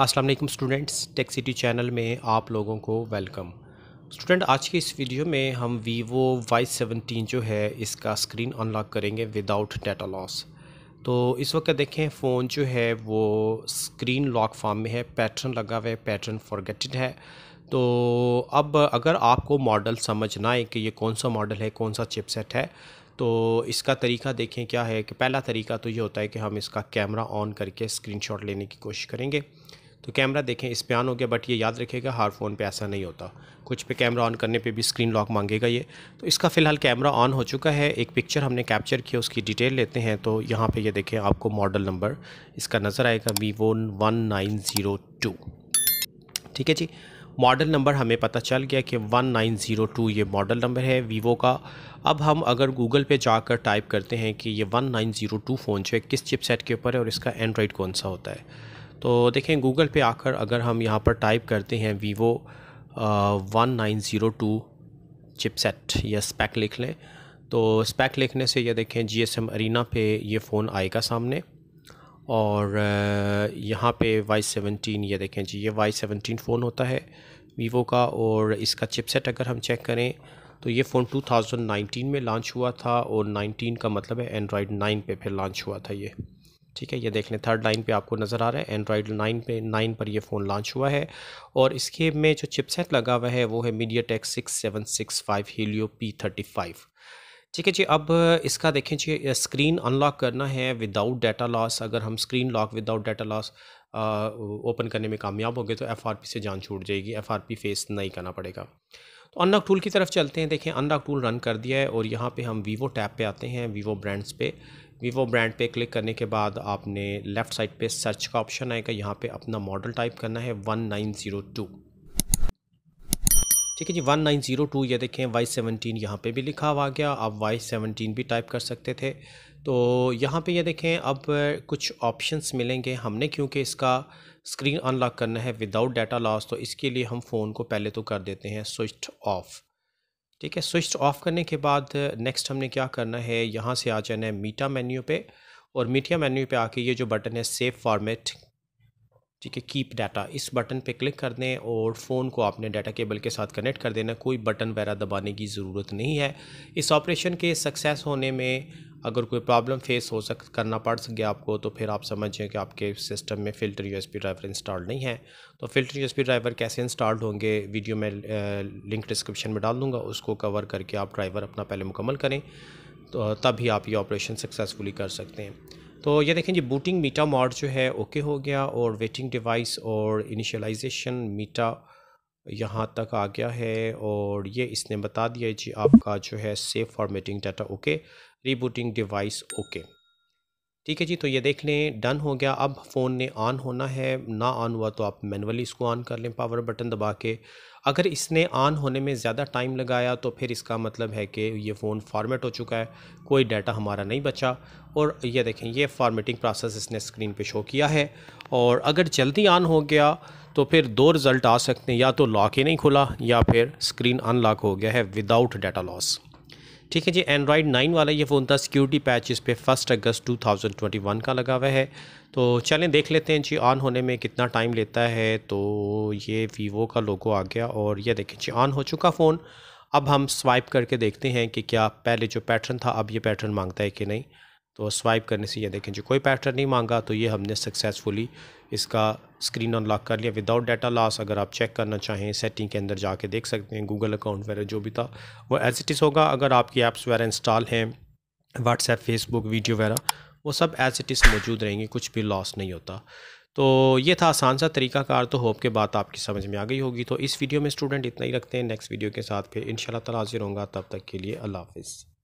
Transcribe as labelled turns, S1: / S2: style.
S1: अस्सलाम वालेकुम students tech city channel में आप लोगों को वेलकम स्टूडेंट आज के इस वीडियो में हम वीवो वाई सेवनटीन जो है इसका स्क्रीन अनलॉक करेंगे विदाउट डाटा लॉस तो इस वक्त देखें फ़ोन जो है वो स्क्रीन लॉक फॉर्म में है पैटर्न लगा हुआ है पैटर्न फॉरगेटेड है तो अब अगर आपको मॉडल समझ ना आए कि ये कौन सा मॉडल है कौन सा चिपसेट है तो इसका तरीका देखें क्या है कि पहला तरीका तो ये होता है कि हम इसका कैमरा ऑन करके स्क्रीनशॉट लेने की कोशिश करेंगे तो कैमरा देखें इस पर ऑन हो गया बट ये याद रखेगा हर फ़ोन पे ऐसा नहीं होता कुछ पे कैमरा ऑन करने पे भी स्क्रीन लॉक मांगेगा ये तो इसका फ़िलहाल कैमरा ऑन हो चुका है एक पिक्चर हमने कैप्चर किया उसकी डिटेल लेते हैं तो यहाँ पे ये देखें आपको मॉडल नंबर इसका नज़र आएगा Vivo one nine zero two ठीक है जी मॉडल नंबर हमें पता चल गया कि 1902 ये मॉडल नंबर है वीवो का अब हम अगर गूगल पे जाकर टाइप करते हैं कि ये 1902 फ़ोन जो है किस चिपसेट के ऊपर है और इसका एंड्रॉयड कौन सा होता है तो देखें गूगल पे आकर अगर हम यहाँ पर टाइप करते हैं Vivo one nine zero two chipset या स्पैक लिख लें तो स्पैक लिखने से ये देखें जी एस एम अरीना पे ये फ़ोन आएगा सामने और यहाँ पे वाई सेवनटीन ये देखें जी ये वाई सेवनटीन फ़ोन होता है वीवो का और इसका चिपसेट अगर हम चेक करें तो ये फ़ोन 2019 में लॉन्च हुआ था और 19 का मतलब है एंड्रॉयड 9 पे फिर लॉन्च हुआ था ये ठीक है ये देख लें थर्ड लाइन पे आपको नज़र आ रहा है एंड्रॉयड नाइन पे नाइन पर ये फ़ोन लॉन्च हुआ है और इसके में जो चिपसेट लगा हुआ है वो है MediaTek six seven six five Helio P thirty five ठीक है जी अब इसका देखें जी स्क्रीन अनलॉक करना है विदाउट डाटा लॉस अगर हम screen lock without data loss open करने में कामयाब हो गए तो एफ से जान छूट जाएगी एफ फेस नहीं करना पड़ेगा तो अनलॉक टूल की तरफ चलते हैं देखें अनलॉक टूल रन कर दिया है और यहाँ पे हम वीवो टैब पे आते हैं वीवो ब्रांड्स पे वीवो ब्रांड पे क्लिक करने के बाद आपने लेफ़्ट साइड पे सर्च का ऑप्शन आएगा यहाँ पे अपना मॉडल टाइप करना है 1902 ठीक है जी 1902 ये देखें वाई सेवनटीन यहाँ पर भी लिखा हुआ गया आप वाई सेवनटीन भी टाइप कर सकते थे तो यहाँ पे ये देखें अब कुछ ऑप्शंस मिलेंगे हमने क्योंकि इसका स्क्रीन अनलॉक करना है विदाउट डाटा लॉस तो इसके लिए हम फ़ोन को पहले तो कर देते हैं स्विच ऑफ़ ठीक है स्विच ऑफ करने के बाद नेक्स्ट हमने क्या करना है यहाँ से आ जाना है मीटा मेन्यू पे और मीटिया मेन्यू पे आके ये जो बटन है सेव फॉर्मेट ठीक है कीप डाटा इस बटन पे क्लिक कर दें और फ़ोन को आपने डाटा केबल के साथ कनेक्ट कर देना कोई बटन वगैरह दबाने की ज़रूरत नहीं है इस ऑपरेशन के सक्सेस होने में अगर कोई प्रॉब्लम फेस हो सक करना पड़ सके आपको तो फिर आप समझिए कि आपके सिस्टम में फ़िल्टर यूएसबी ड्राइवर इंस्टॉल नहीं है तो फ़िल्टर यूएसबी ड्राइवर कैसे इंस्टॉल्ड होंगे वीडियो में लिंक डिस्क्रिप्शन में डाल दूँगा उसको कवर करके आप ड्राइवर अपना पहले मुकम्मल करें तो तभी आप ये ऑपरेशन सक्सेसफुली कर सकते हैं तो ये देखें जी बूटिंग मीटा मॉड जो है ओके हो गया और वेटिंग डिवाइस और इनिशलाइजेशन मीटा यहाँ तक आ गया है और ये इसने बता दिया जी आपका जो है safe formatting data okay rebooting device okay ठीक है जी तो ये देख लें डन हो गया अब फ़ोन ने ऑन होना है ना ऑन हुआ तो आप मैनुअली इसको ऑन कर लें पावर बटन दबा के अगर इसने ऑन होने में ज़्यादा टाइम लगाया तो फिर इसका मतलब है कि ये फ़ोन फॉर्मेट हो चुका है कोई डाटा हमारा नहीं बचा और ये देखें ये फॉर्मेटिंग प्रोसेस इसने स्क्रीन पे शो किया है और अगर जल्दी ऑन हो गया तो फिर दो रिज़ल्ट आ सकते हैं या तो लॉक ही नहीं खुला या फिर स्क्रीन अनलॉक हो गया है विदाउट डाटा लॉस ठीक है जी एंड्रॉयड नाइन वाला ये फ़ोन था सिक्योरिटी पैच इस पर फर्स्ट अगस्त 2021 का लगा हुआ है तो चलें देख लेते हैं जी ऑन होने में कितना टाइम लेता है तो ये वीवो का लोगो आ गया और ये देखें जी ऑन हो चुका फ़ोन अब हम स्वाइप करके देखते हैं कि क्या पहले जो पैटर्न था अब ये पैटर्न मांगता है कि नहीं तो स्वाइप करने से ये देखें जी कोई पैटर्न नहीं मांगा तो ये हमने सक्सेसफुली इसका स्क्रीन अनलॉक कर लिया विदाउट डाटा लॉस अगर आप चेक करना चाहें सेटिंग के अंदर जाके देख सकते हैं गूगल अकाउंट वगैरह जो भी था वो एज इट इज़ होगा अगर आपकी ऐप्स वगैरह इंस्टॉल हैं व्हाट्सएप फेसबुक वीडियो वगैरह वो सब एज इट इज़ मौजूद रहेंगे कुछ भी लॉस नहीं होता तो ये था आसान सा तरीका कार तो होप के बात आपकी समझ में आ गई होगी तो इस वीडियो में स्टूडेंट इतना ही रखते हैं नेक्स्ट वीडियो के साथ फिर इन शाला हाजिर होंगे तब तक के लिए अल्लाह हाफिज़